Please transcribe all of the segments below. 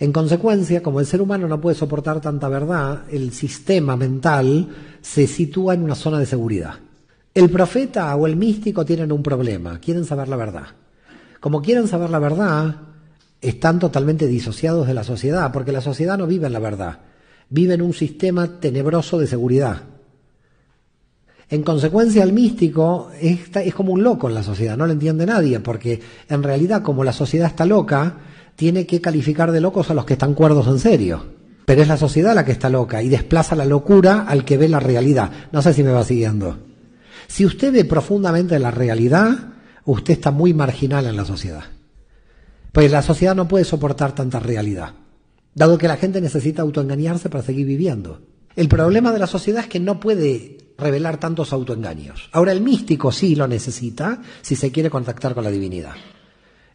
En consecuencia, como el ser humano no puede soportar tanta verdad, el sistema mental se sitúa en una zona de seguridad. El profeta o el místico tienen un problema, quieren saber la verdad. Como quieren saber la verdad, están totalmente disociados de la sociedad, porque la sociedad no vive en la verdad, vive en un sistema tenebroso de seguridad. En consecuencia, el místico es, como un loco en la sociedad, no lo entiende nadie, porque en realidad como la sociedad está loca, tiene que calificar de locos a los que están cuerdos en serio. Pero es la sociedad la que está loca y desplaza la locura al que ve la realidad. No sé si me va siguiendo. Si usted ve profundamente la realidad, usted está muy marginal en la sociedad. Pues la sociedad no puede soportar tanta realidad, dado que la gente necesita autoengañarse para seguir viviendo. El problema de la sociedad es que no puede revelar tantos autoengaños. Ahora el místico sí lo necesita si se quiere contactar con la divinidad.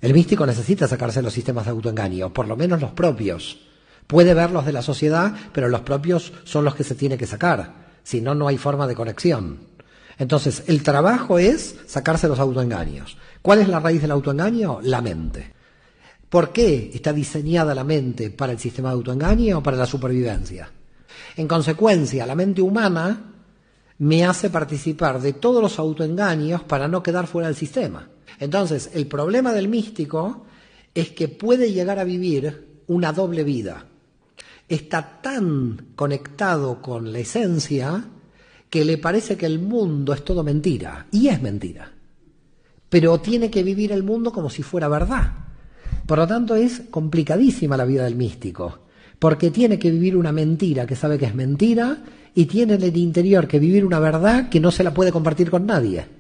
El místico necesita sacarse los sistemas de autoengaño, por lo menos los propios. Puede ver los de la sociedad, pero los propios son los que se tiene que sacar. Si no, no hay forma de conexión. Entonces, el trabajo es sacarse los autoengaños. ¿Cuál es la raíz del autoengaño? La mente. ¿Por qué está diseñada la mente para el sistema de autoengaño o para la supervivencia? En consecuencia, la mente humana me hace participar de todos los autoengaños para no quedar fuera del sistema. Entonces, el problema del místico es que puede llegar a vivir una doble vida. Está tan conectado con la esencia que le parece que el mundo es todo mentira, y es mentira. Pero tiene que vivir el mundo como si fuera verdad. Por lo tanto, es complicadísima la vida del místico porque tiene que vivir una mentira que sabe que es mentira y tiene en el interior que vivir una verdad que no se la puede compartir con nadie.